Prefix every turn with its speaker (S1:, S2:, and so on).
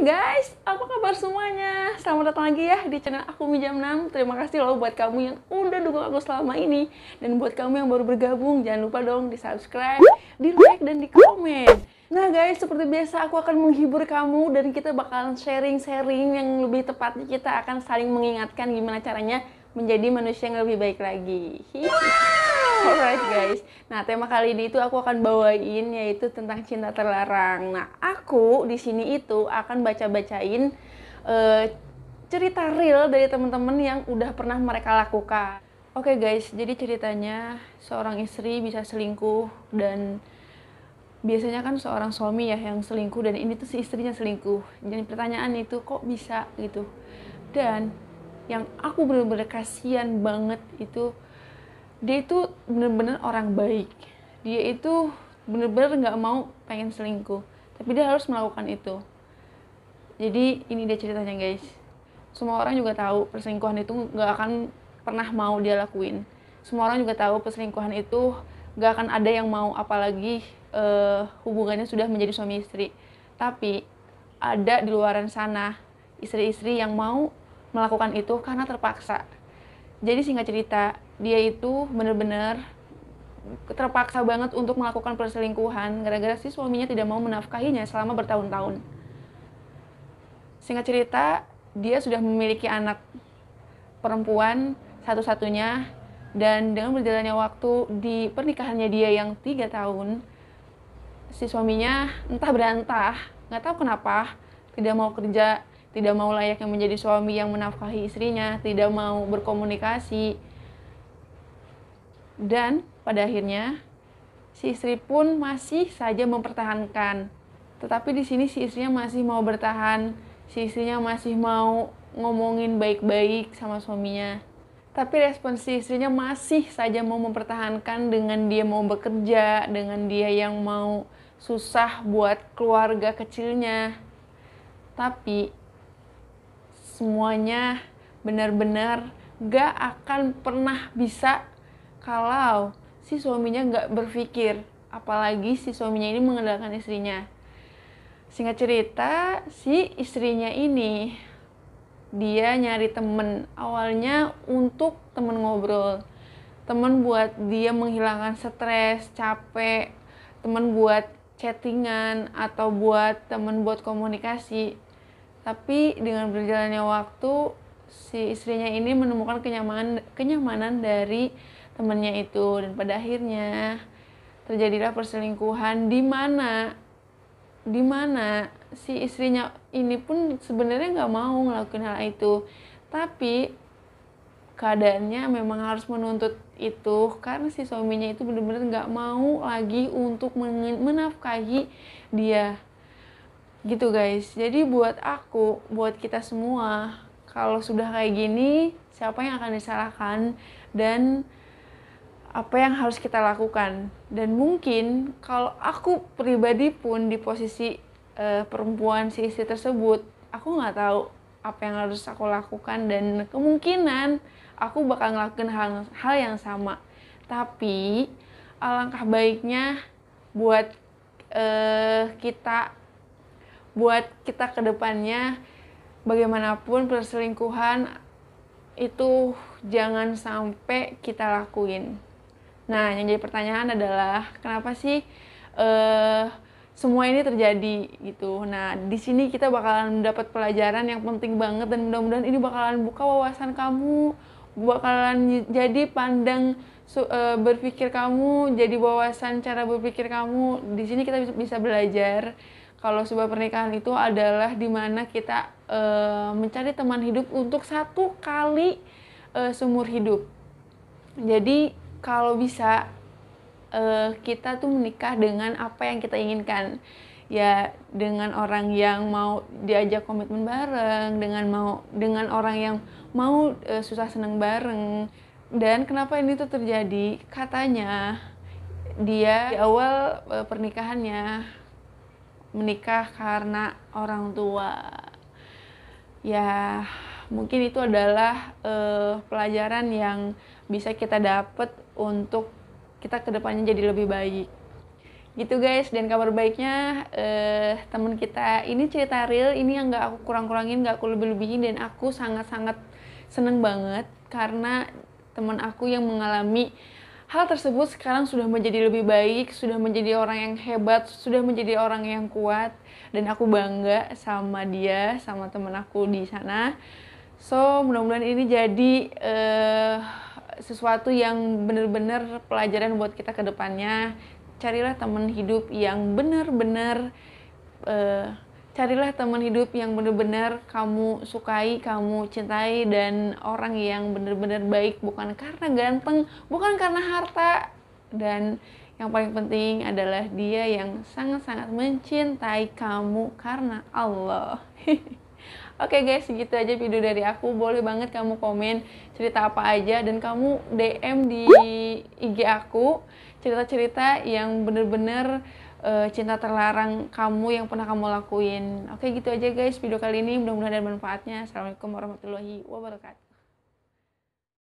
S1: guys, apa kabar semuanya? Selamat datang lagi ya di channel aku Mijam 6 Terima kasih loh buat kamu yang udah dukung aku selama ini Dan buat kamu yang baru bergabung, jangan lupa dong di subscribe, di like, dan di komen Nah guys, seperti biasa aku akan menghibur kamu dan kita bakalan sharing-sharing yang lebih tepatnya kita akan saling mengingatkan gimana caranya menjadi manusia yang lebih baik lagi. Hihihi. Alright guys. Nah tema kali ini itu aku akan bawain yaitu tentang cinta terlarang. Nah aku di sini itu akan baca bacain uh, eh, cerita real dari temen-temen yang udah pernah mereka lakukan. Oke okay guys, jadi ceritanya seorang istri bisa selingkuh dan biasanya kan seorang suami ya yang selingkuh dan ini tuh si istrinya selingkuh. Jadi pertanyaan itu kok bisa gitu. Dan yang aku benar-benar kasihan banget itu dia itu bener-bener orang baik dia itu bener-bener nggak mau pengen selingkuh tapi dia harus melakukan itu jadi ini dia ceritanya guys semua orang juga tahu perselingkuhan itu nggak akan pernah mau dia lakuin semua orang juga tahu perselingkuhan itu nggak akan ada yang mau apalagi uh, hubungannya sudah menjadi suami istri tapi ada di luaran sana istri-istri yang mau melakukan itu karena terpaksa jadi singkat cerita dia itu benar-benar terpaksa banget untuk melakukan perselingkuhan gara-gara si suaminya tidak mau menafkahinya selama bertahun-tahun. Singkat cerita, dia sudah memiliki anak perempuan satu-satunya dan dengan berjalannya waktu di pernikahannya dia yang tiga tahun, si suaminya entah berantah, nggak tahu kenapa, tidak mau kerja, tidak mau layaknya menjadi suami yang menafkahi istrinya, tidak mau berkomunikasi, dan pada akhirnya si istri pun masih saja mempertahankan. Tetapi di sini si istrinya masih mau bertahan, si istrinya masih mau ngomongin baik-baik sama suaminya. Tapi respon si istrinya masih saja mau mempertahankan dengan dia mau bekerja, dengan dia yang mau susah buat keluarga kecilnya. Tapi semuanya benar-benar gak akan pernah bisa kalau si suaminya nggak berpikir, apalagi si suaminya ini mengandalkan istrinya. Singkat cerita, si istrinya ini dia nyari temen awalnya untuk temen ngobrol temen buat dia menghilangkan stres capek temen buat chattingan atau buat temen buat komunikasi tapi dengan berjalannya waktu si istrinya ini menemukan kenyamanan kenyamanan dari temennya itu dan pada akhirnya terjadilah perselingkuhan di mana di mana si istrinya ini pun sebenarnya nggak mau ngelakuin hal itu tapi keadaannya memang harus menuntut itu karena si suaminya itu benar-benar nggak mau lagi untuk menafkahi dia gitu guys jadi buat aku buat kita semua kalau sudah kayak gini siapa yang akan disalahkan dan apa yang harus kita lakukan dan mungkin kalau aku pribadi pun di posisi uh, perempuan si istri tersebut aku nggak tahu apa yang harus aku lakukan dan kemungkinan aku bakal ngelakuin hal, hal yang sama tapi alangkah baiknya buat uh, kita buat kita ke depannya bagaimanapun perselingkuhan itu jangan sampai kita lakuin Nah, yang jadi pertanyaan adalah kenapa sih uh, semua ini terjadi gitu. Nah, di sini kita bakalan mendapat pelajaran yang penting banget dan mudah-mudahan ini bakalan buka wawasan kamu, bakalan jadi pandang uh, berpikir kamu, jadi wawasan cara berpikir kamu. Di sini kita bisa belajar kalau sebuah pernikahan itu adalah di mana kita uh, mencari teman hidup untuk satu kali uh, seumur hidup. Jadi kalau bisa uh, kita tuh menikah dengan apa yang kita inginkan ya dengan orang yang mau diajak komitmen bareng, dengan mau dengan orang yang mau e, susah seneng bareng. Dan kenapa ini tuh terjadi? Katanya dia di awal e, pernikahannya menikah karena orang tua. Ya, mungkin itu adalah e, pelajaran yang bisa kita dapat untuk kita kedepannya jadi lebih baik gitu guys dan kabar baiknya eh, teman kita ini cerita real ini yang nggak aku kurang-kurangin nggak aku lebih-lebihin dan aku sangat-sangat seneng banget karena teman aku yang mengalami hal tersebut sekarang sudah menjadi lebih baik sudah menjadi orang yang hebat sudah menjadi orang yang kuat dan aku bangga sama dia sama teman aku di sana so mudah-mudahan ini jadi eh, sesuatu yang benar-benar pelajaran buat kita ke depannya carilah teman hidup yang benar-benar uh, carilah teman hidup yang benar-benar kamu sukai, kamu cintai dan orang yang benar-benar baik bukan karena ganteng, bukan karena harta dan yang paling penting adalah dia yang sangat-sangat mencintai kamu karena Allah. Oke okay guys, segitu aja video dari aku. Boleh banget kamu komen cerita apa aja dan kamu DM di IG aku cerita-cerita yang bener-bener uh, cinta terlarang kamu yang pernah kamu lakuin. Oke, okay, gitu aja guys video kali ini. Mudah-mudahan ada manfaatnya. Assalamualaikum warahmatullahi wabarakatuh.